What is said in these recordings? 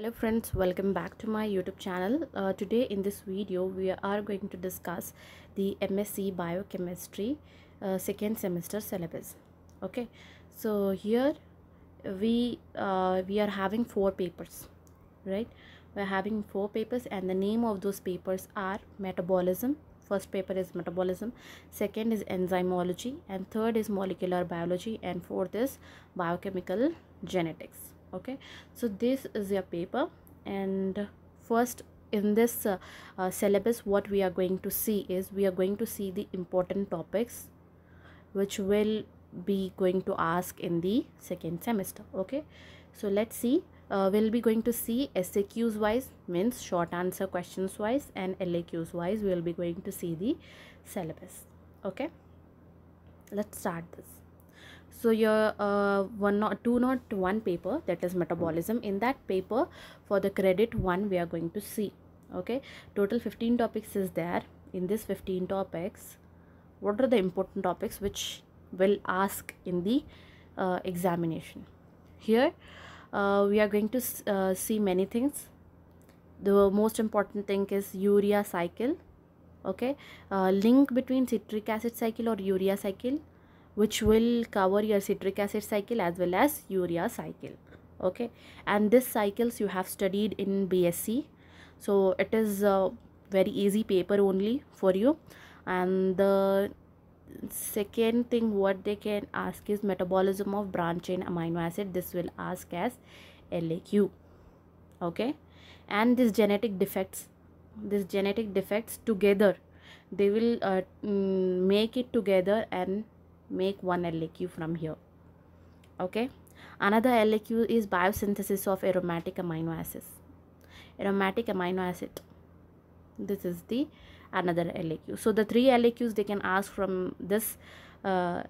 hello friends welcome back to my youtube channel uh, today in this video we are going to discuss the msc biochemistry uh, second semester syllabus okay so here we uh, we are having four papers right we're having four papers and the name of those papers are metabolism first paper is metabolism second is enzymology and third is molecular biology and fourth is biochemical genetics okay so this is your paper and first in this uh, uh, syllabus what we are going to see is we are going to see the important topics which will be going to ask in the second semester okay so let's see uh, we'll be going to see SAQs wise means short answer questions wise and LAQs wise we'll be going to see the syllabus okay let's start this so your uh, one not two not one paper that is metabolism in that paper for the credit one we are going to see okay total 15 topics is there in this 15 topics what are the important topics which will ask in the uh, examination here uh, we are going to uh, see many things the most important thing is urea cycle okay uh, link between citric acid cycle or urea cycle which will cover your citric acid cycle as well as urea cycle okay and this cycles you have studied in bsc so it is a very easy paper only for you and the second thing what they can ask is metabolism of branch chain amino acid this will ask as laq okay and these genetic defects these genetic defects together they will uh, mm, make it together and make one LAQ from here okay another LAQ is biosynthesis of aromatic amino acids aromatic amino acid this is the another LAQ so the three LAQs they can ask from this uh,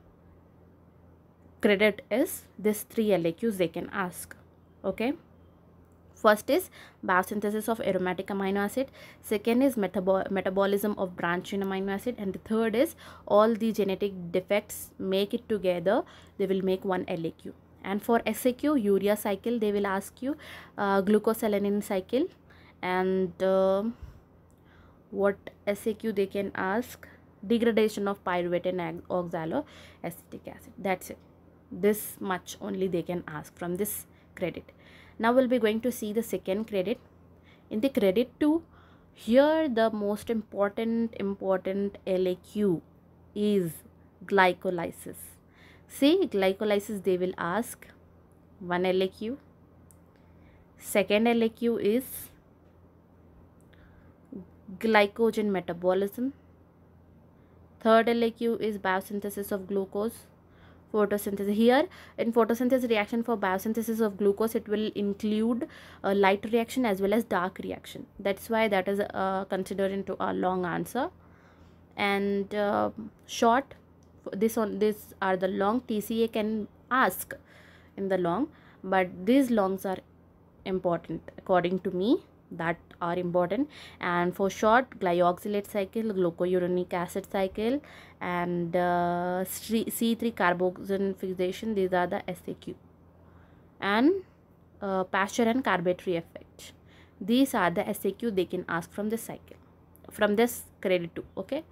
credit is this three LAQs they can ask okay First is biosynthesis of aromatic amino acid. Second is metabo metabolism of branched amino acid. And the third is all the genetic defects make it together. They will make one LAQ. And for SAQ, urea cycle, they will ask you uh, glucosalanin cycle. And uh, what SAQ they can ask degradation of pyruvate and oxaloacetic acid. That's it. This much only they can ask from this credit now we'll be going to see the second credit in the credit 2 here the most important important laq is glycolysis see glycolysis they will ask one laq second laq is glycogen metabolism third laq is biosynthesis of glucose photosynthesis here in photosynthesis reaction for biosynthesis of glucose it will include a uh, light reaction as well as dark reaction that's why that is uh, considered into a long answer and uh, short this on this are the long tca can ask in the long but these longs are important according to me that are important and for short glyoxylate cycle glucouronic acid cycle and uh, c3 carboxyl fixation these are the saq and uh, pasture and carbatory effect these are the saq they can ask from this cycle from this credit too okay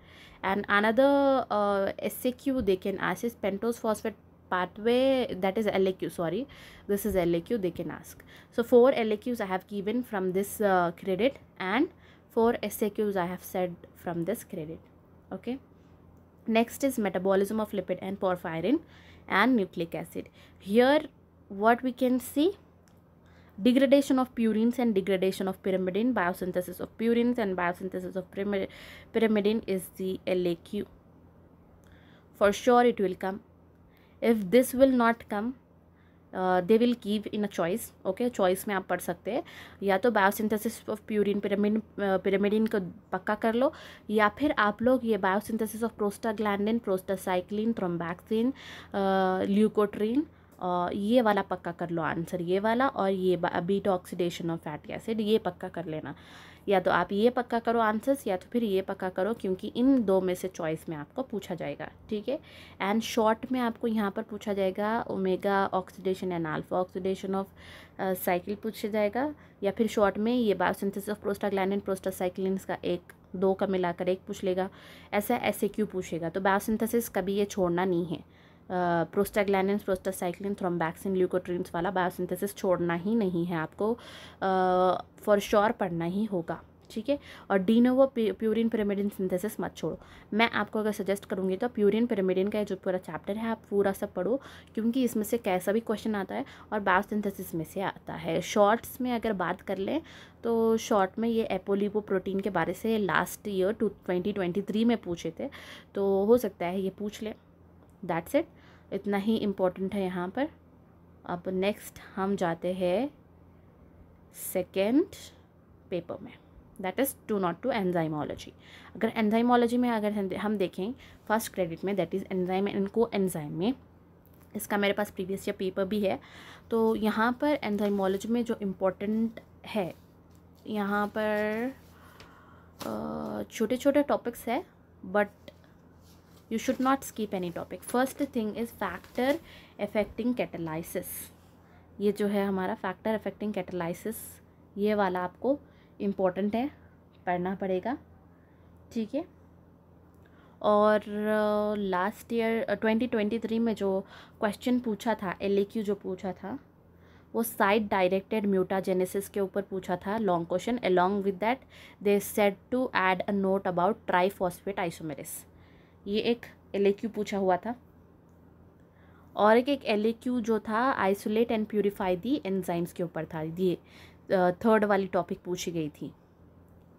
and another uh, saq they can ask is pentose phosphate pathway that is LAQ sorry this is LAQ they can ask so four LAQs I have given from this uh, credit and four SAQs I have said from this credit okay next is metabolism of lipid and porphyrin and nucleic acid here what we can see degradation of purines and degradation of pyrimidine biosynthesis of purines and biosynthesis of pyrimidine is the LAQ for sure it will come if this will not come they will give in a choice okay choice में आप पढ़ सकते हैं या तो biosynthesis of purine pyramid pyrimidine को पक्का कर लो या फिर आप लोग ये biosynthesis of prostaglandin prostacyclin thromboxane leukotriene ये वाला पक्का कर लो आंसर ये वाला और ये beta oxidation of fatty acid ये पक्का कर लेना या तो आप ये पक्का करो आंसर्स या तो फिर ये पक्का करो क्योंकि इन दो में से चॉइस में आपको पूछा जाएगा ठीक है एंड शॉर्ट में आपको यहाँ पर पूछा जाएगा omega oxidation and alpha oxidation of cycle पूछा जाएगा या फिर शॉर्ट में ये बायोसिंथेसिस ऑफ प्रोस्टाग्लैंड प्रोस्टासाइक्लिन का एक दो का मिलाकर एक पूछ लेगा ऐसा ऐसे क्यों पूछेगा तो बायोसिंथेसिस कभी ये छोड़ना नहीं है प्रोस्टाग्लैंड प्रोस्टासाइक्लिन थ्रोम्बैक्सिन ल्यूकोट्रीन्स वाला बायोसिंथेसिस छोड़ना ही नहीं है आपको फॉर श्योर पढ़ना ही होगा ठीक है और डीनोवो प्यूरिन पिरामिडिन सिंथेसिस मत छोड़ो मैं आपको अगर सजेस्ट करूँगी तो प्यूरिन पिरामिडिन का जो पूरा चैप्टर है आप पूरा सब पढ़ो क्योंकि इसमें से कैसा भी क्वेश्चन आता है और बायोसिंथेसिस में से आता है शॉर्ट्स में अगर बात कर लें तो शॉर्ट में ये एपोलिपो प्रोटीन के बारे से last year two twenty twenty three में पूछे थे तो हो सकता है ये पूछ लें दैट्स इट इतना ही इम्पोर्टेंट है यहाँ पर अब नेक्स्ट हम जाते हैं सेकेंड पेपर में that is two nought two enzymology अगर एनजाइमोलॉजी में अगर हम देखें फर्स्ट क्रेडिट में that is enzyme and coenzyme में इसका मेरे पास प्रीवियस या पेपर भी है तो यहाँ पर एनजाइमोलॉजी में जो इम्पोर्टेंट है यहाँ पर छोटे छोटे टॉपिक्स है but you should not skip any topic first thing is factor affecting catalysis ये जो है हमारा factor affecting catalysis ये वाला आपको important है पढ़ना पड़ेगा ठीक है और last year twenty twenty three में जो क्वेश्चन पूछा था एल जो पूछा था वो साइड डायरेक्टेड म्यूटाजेनेसिस के ऊपर पूछा था long question along with that they set to add a note about phosphate isomerase ये एक एल पूछा हुआ था और एक एक एल जो था isolate and purify the enzymes के ऊपर था ये थर्ड वाली टॉपिक पूछी गई थी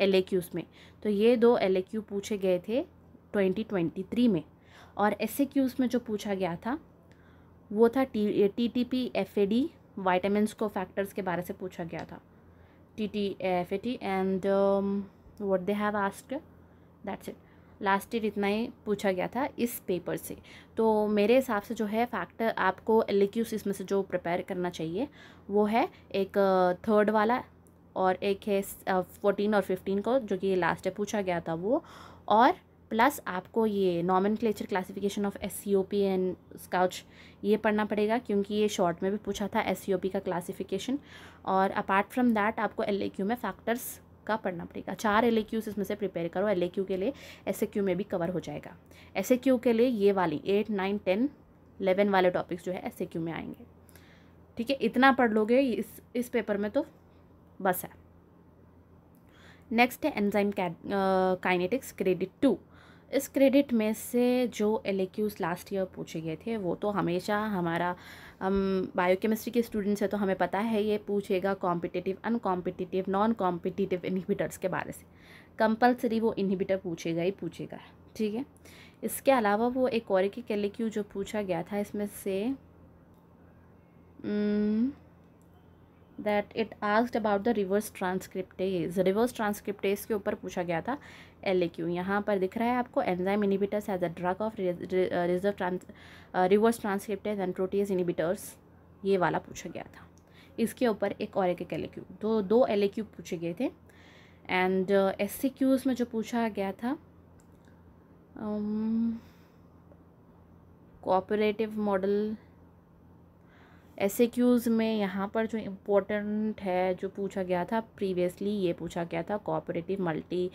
एल में तो ये दो एल पूछे गए थे ट्वेंटी ट्वेंटी थ्री में और एस में जो पूछा गया था वो था T T T P F A D vitamins cofactors के बारे से पूछा गया था T T F A T and what they have ask that's it last year इतना ही पूछा गया था इस पेपर से तो मेरे हिसाब से जो है फैक्टर आपको एल इसमें से जो प्रिपेयर करना चाहिए वो है एक थर्ड वाला और एक है फोर्टीन और फिफ्टीन को जो कि लास्ट ईयर पूछा गया था वो और प्लस आपको ये nomenclature classification of S C O P and स्काउच ये पढ़ना पड़ेगा क्योंकि ये शॉर्ट में भी पूछा था एस सी ओ पी का क्लासीफिकेशन और अपार्ट फ्रॉम दैट आपको एल ए क्यू में फैक्टर्स आपका पढ़ना पड़ेगा चार एल इसमें से प्रिपेयर करो एल के लिए एस में भी कवर हो जाएगा एस के लिए ये वाली एट नाइन टेन इलेवन वाले टॉपिक्स जो है एस में आएंगे ठीक है इतना पढ़ लोगे इस इस पेपर में तो बस है नेक्स्ट है एनजाइम काइनेटिक्स क्रेडिट टू इस क्रेडिट में से जो एल लास्ट ईयर पूछे गए थे वो तो हमेशा हमारा हम बायोकेमिस्ट्री के स्टूडेंट्स हैं तो हमें पता है ये पूछेगा competitive uncompetitive non competitive inhibitors के बारे से कंपलसरी वो इनहिबिटर पूछेगा ही पूछेगा ठीक है इसके अलावा वो एक और के कैलिक्यू जो पूछा गया था इसमें से न, hmm, that it asked about the reverse transcriptase reverse transcriptase के ऊपर पूछा गया था एल ए क्यू यहाँ पर दिख रहा है आपको enzyme inhibitors as a drug of reverse trans reverse transcriptase and protease inhibitors ये वाला पूछा गया था इसके ऊपर एक और एक एल ए क्यू दो दो एल ए क्यू पूछे गए थे एंड एस सी क्यूज़ में जो पूछा गया था कोऑपरेटिव um, मॉडल एस में यहाँ पर जो इम्पोर्टेंट है जो पूछा गया था प्रीवियसली ये पूछा गया था कोऑपरेटिव मल्टी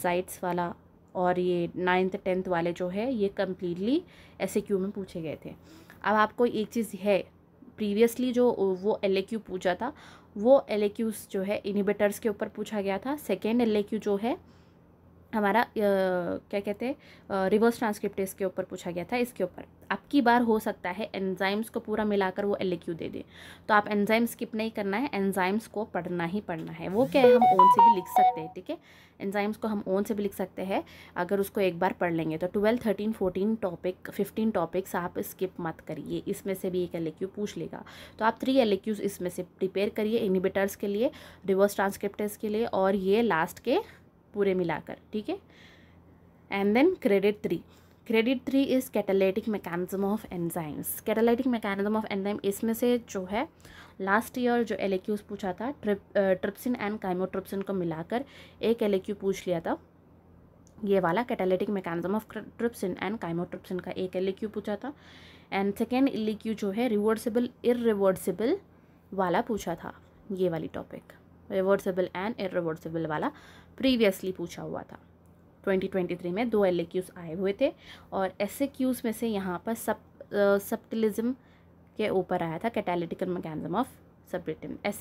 साइट्स वाला और ये नाइन्थ टेंथ वाले जो है ये कम्प्लीटली एस में पूछे गए थे अब आपको एक चीज़ है प्रीवियसली जो वो एल पूछा था वो एल जो है इनिबेटर्स के ऊपर पूछा गया था सेकेंड एल जो है हमारा क्या कहते हैं रिवर्स ट्रांसक्रिप्ट के ऊपर पूछा गया था इसके ऊपर आपकी बार हो सकता है एंजाइम्स को पूरा मिलाकर वो एल दे दे तो आप एंजाइम स्किप नहीं करना है एंजाइम्स को पढ़ना ही पढ़ना है वो क्या है हम ओन से भी लिख सकते हैं ठीक है एंजाइम्स को हम ओन से भी लिख सकते हैं अगर उसको एक बार पढ़ लेंगे तो twelve thirteen fourteen topic fifteen topics आप स्किप मत करिए इसमें से भी एक एल पूछ लेगा तो आप थ्री एल इसमें से प्रिपेयर करिए इनिबिटर्स के लिए रिवर्स ट्रांसक्रिप्ट के लिए और ये लास्ट के पूरे मिलाकर ठीक है and then credit three credit three is catalytic mechanism of enzymes catalytic mechanism of enzyme इसमें से जो है लास्ट ईयर जो एल पूछा था ट्रिप ट्रिप्सिन एंड काइमोट्रिप्सिन को मिलाकर एक एल पूछ लिया था ये वाला catalytic mechanism of trypsin and chymotrypsin का एक एल पूछा था एंड सेकेंड एल जो है रिवर्सिबल इरिवर्सिबल वाला पूछा था ये वाली टॉपिक रिवर्सिबल एंड इरिवर्सिबल वाला प्रीवियसली पूछा हुआ था 2023 में दो एल आए हुए थे और एस में से यहाँ पर सब सप्टलिज्म के ऊपर आया था कैटालिटिकल मैकेजम ऑफ सबरिटम एस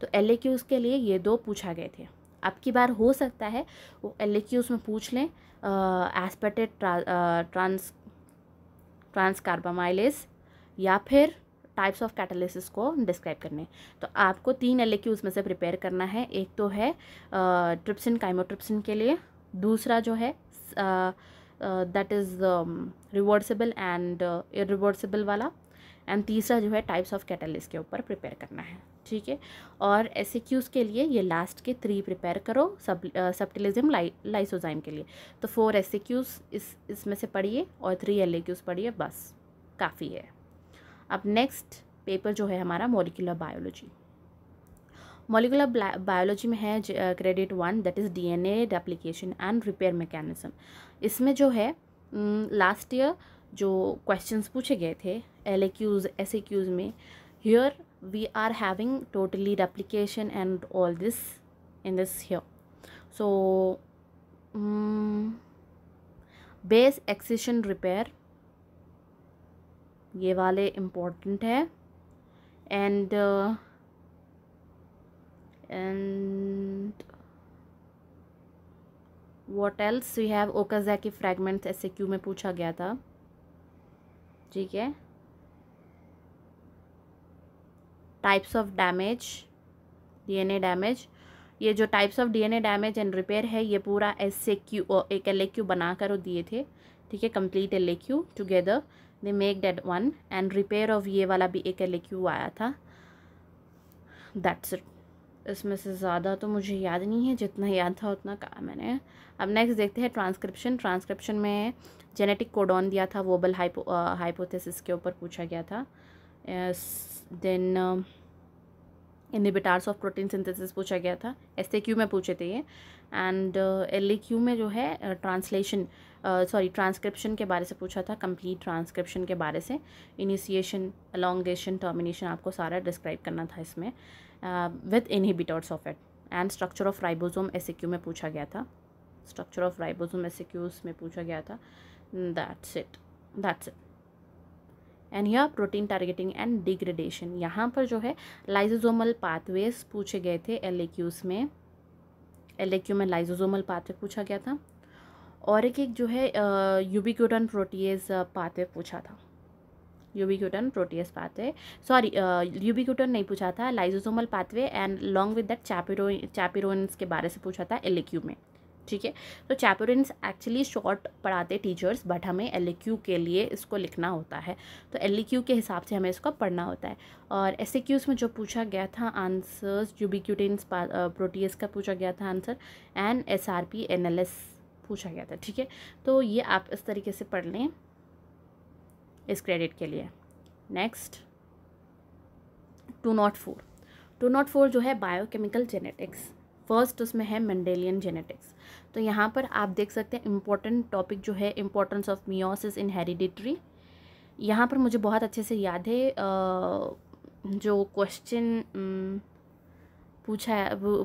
तो एल के लिए ये दो पूछा गए थे अब की बार हो सकता है वो एल में पूछ लें एस्पेटेड ट्रांस ट्रांस कार्बामाइलेस या फिर टाइप्स ऑफ कैटालिसिस को डिस्क्राइब करने तो आपको तीन एल उसमें से प्रिपेयर करना है एक तो है ट्रिप्सिन काइमोट्रिप्सिन के लिए दूसरा जो है that is reversible and irreversible वाला एंड तीसरा जो है टाइप्स ऑफ कैटलिस के ऊपर प्रिपेयर करना है ठीक है और ऐसे क्यूज़ के लिए ये लास्ट के थ्री प्रिपेयर करो सब सप्टिलिज्म लाइ, लाइसोजाइम के लिए तो फोर ऐसे क्यूज़ इस इसमें से पढ़िए और थ्री एल ए क्यूज़ पढ़िए बस काफ़ी है अब नेक्स्ट पेपर जो है हमारा मोलिकुलर बायोलॉजी मोलिकुलर बायोलॉजी में है credit one that is DNA application and repair mechanism इसमें जो है लास्ट ईयर जो क्वेश्चंस पूछे गए थे L A Qs S A Qs में here we are having totally replication and all this in this here so base excision repair ये वाले इम्पोर्टेंट है and and what else we have Okazaki fragments ऐसे Q में पूछा गया था ठीक है types of damage DNA damage ये जो types of DNA damage and repair है ये पूरा एस ए क्यू एक एल ए क्यू बना कर दिए थे ठीक है complete L A Q together they make that one and repair of ये वाला भी एक एल ए क्यू आया था दैट्स इट इसमें से ज़्यादा तो मुझे याद नहीं है जितना याद था उतना कहा मैंने अब नेक्स्ट देखते हैं ट्रांसक्रिप्शन ट्रांसक्रिप्शन में जेनेटिक कोडॉन दिया था वोबल हाइपो हाइपोथेसिस के ऊपर पूछा गया था then inhibitors of protein synthesis पूछा गया था एस क्यू में पूछे थे ये एंड एल क्यू में जो है ट्रांसलेशन uh, सॉरी ट्रांसक्रिप्शन के बारे से पूछा था कंप्लीट ट्रांसक्रिप्शन के बारे से इनिशिएशन अलॉन्गेशन टर्मिनेशन आपको सारा डिस्क्राइब करना था इसमें with inhibitors of it and structure of ribosome S में पूछा गया था स्ट्रक्चर ऑफ राइबोसोम एस में पूछा गया था that's it that's it and यह प्रोटीन टारगेटिंग एंड डिग्रेडेशन यहाँ पर जो है लाइजोजोमल पाथवेज पूछे गए थे एल में एल में लाइजोजोमल पाथवे पूछा गया था और एक एक जो है यूबिक्यूटन प्रोटीज पाथवे पूछा था ubiquitin protease pathway sorry ubiquitin नहीं पूछा था lysosomal pathway and long with that chaperone chaperones के बारे से पूछा था एल में ठीक है तो चैपोरेंस एक्चुअली शॉर्ट पढ़ाते टीचर्स बट हमें एल के लिए इसको लिखना होता है तो एल के हिसाब से हमें इसको पढ़ना होता है और एस में जो पूछा गया था आंसर्स यूबिक्यूटिन प्रोटीज़ का पूछा गया था answer and S R P N L S पूछा गया था ठीक है तो ये आप इस तरीके से पढ़ लें इस क्रेडिट के लिए next two nought four two nought four जो है बायोकेमिकल जेनेटिक्स फर्स्ट उसमें है मंडेलियन जेनेटिक्स तो यहाँ पर आप देख सकते हैं इम्पोर्टेंट टॉपिक जो है importance of meiosis in heredity यहाँ पर मुझे बहुत अच्छे से याद है जो क्वेश्चन पूछा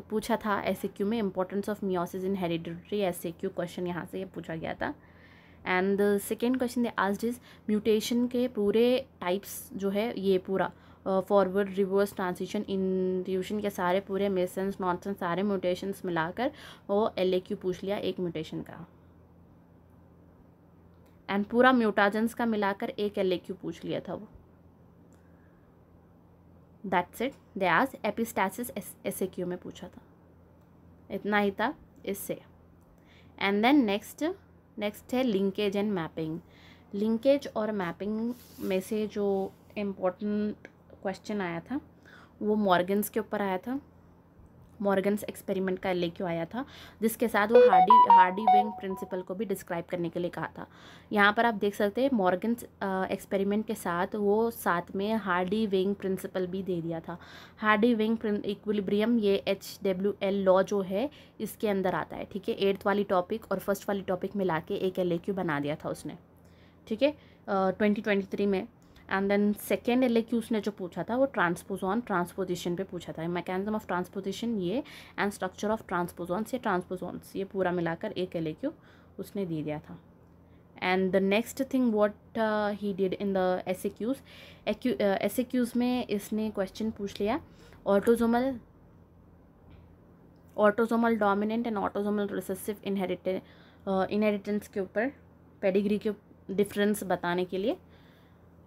पूछा था एस में importance of meiosis in heredity S question यहाँ से पूछा गया था and the second question they आज इज म्यूटेशन के पूरे टाइप्स जो है ये पूरा फॉरवर्ड रिवर्स ट्रांसिशन इंड्यूशन के सारे पूरे मेसेंस नॉनसेंस सारे म्यूटेशंस मिलाकर वो एल पूछ लिया एक म्यूटेशन का एंड पूरा म्यूटाजेंस का मिलाकर एक एल पूछ लिया था वो दैट्स इट आज एपिस्टासिस एस क्यू में पूछा था इतना ही था इससे एंड देन नेक्स्ट नेक्स्ट है लिंकेज एंड मैपिंग लिंकेज और मैपिंग में से जो इम्पोर्टेंट क्वेश्चन आया था वो मॉर्गन्स के ऊपर आया था मॉर्गन्स एक्सपेरिमेंट का लेके आया था जिसके साथ वो हार्डी हार्डी विंग प्रिंसिपल को भी डिस्क्राइब करने के लिए कहा था यहाँ पर आप देख सकते हैं मॉर्गन्स एक्सपेरिमेंट के साथ वो साथ में हार्डी विंग प्रिंसिपल भी दे दिया था हार्डी विंग इक्विलिब्रियम ये एच डब्ल्यू एल लॉ जो है इसके अंदर आता है ठीक है एट्थ वाली टॉपिक और फर्स्ट वाली टॉपिक मिला के एक एल बना दिया था उसने ठीक है ट्वेंटी ट्वेंटी थ्री में एंड देन सेकेंड एल उसने जो पूछा था वो ट्रांसपोजॉन ट्रांसपोजिशन पे पूछा था मैकेनिज्म ऑफ ट्रांसपोजिशन ये एंड स्ट्रक्चर ऑफ ट्रांसपोजॉन्स ये ट्रांसपोजॉन्स ये पूरा मिलाकर एक एल उसने दे दिया था and the next thing what he did in the S A Qs S A Qs में इसने क्वेश्चन पूछ लिया autosomal autosomal dominant and autosomal recessive inherit inheritance के ऊपर पेडिग्री के डिफरेंस बताने के लिए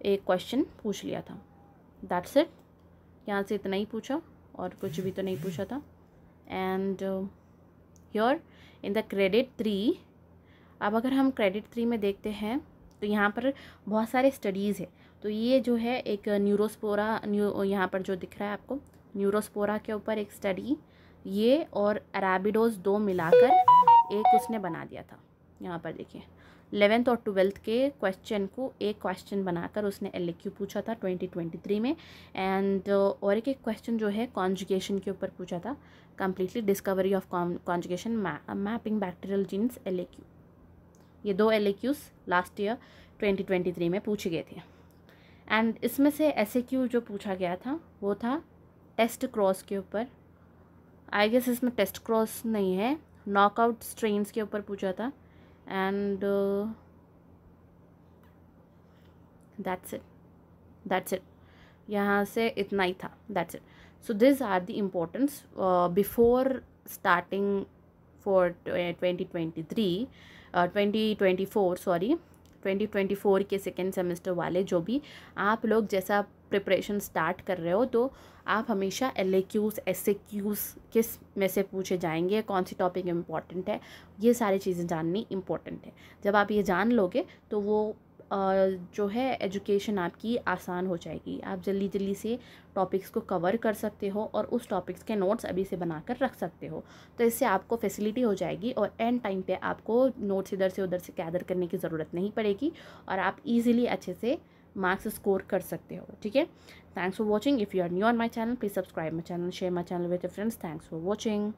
एक क्वेश्चन पूछ लिया था दैट्स इट यहाँ से इतना ही पूछा और कुछ भी तो नहीं पूछा था and your in the credit three अब अगर हम क्रेडिट थ्री में देखते हैं तो यहाँ पर बहुत सारे स्टडीज़ है तो ये जो है एक न्यूरोस्पोरा न्यू यहाँ पर जो दिख रहा है आपको न्यूरोस्पोरा के ऊपर एक स्टडी ये और अराबिडोज दो मिलाकर एक उसने बना दिया था यहाँ पर देखिए इलेवेंथ और ट्वेल्थ के क्वेश्चन को एक क्वेश्चन बनाकर उसने एल पूछा था ट्वेंटी ट्वेंटी थ्री में एंड uh, और एक एक क्वेश्चन जो है कॉन्जुगेशन के ऊपर पूछा था completely discovery of conjugation mapping bacterial genes L ये दो L last year twenty twenty three में पूछे गए थे एंड इसमें से एस जो पूछा गया था वो था टेस्ट क्रॉस के ऊपर आई गेस इसमें टेस्ट क्रॉस नहीं है नॉकआउट स्ट्रेन्स के ऊपर पूछा था and that's it that's it यहाँ से इतना ही था that's it so this are the importance before starting for twenty twenty three twenty twenty four sorry twenty twenty four के सेकेंड सेमेस्टर वाले जो भी आप लोग जैसा प्रिपरेशन स्टार्ट कर रहे हो तो आप हमेशा L A Qs S A Qs किस में से पूछे जाएंगे कौन सी टॉपिक इम्पॉर्टेंट है ये सारी चीज़ें जाननी इम्पॉर्टेंट है जब आप ये जान लोगे तो वो जो है एजुकेशन आपकी आसान हो जाएगी आप जल्दी जल्दी से टॉपिक्स को कवर कर सकते हो और उस टॉपिक्स के नोट्स अभी से बनाकर रख सकते हो तो इससे आपको फैसिलिटी हो जाएगी और एंड टाइम पे आपको नोट्स इधर से उधर से कैदर करने की ज़रूरत नहीं पड़ेगी और आप इजीली अच्छे से मार्क्स स्कोर कर सकते हो ठीक है thanks for watching if you are new on my channel please subscribe my channel share my channel with friends thanks for watching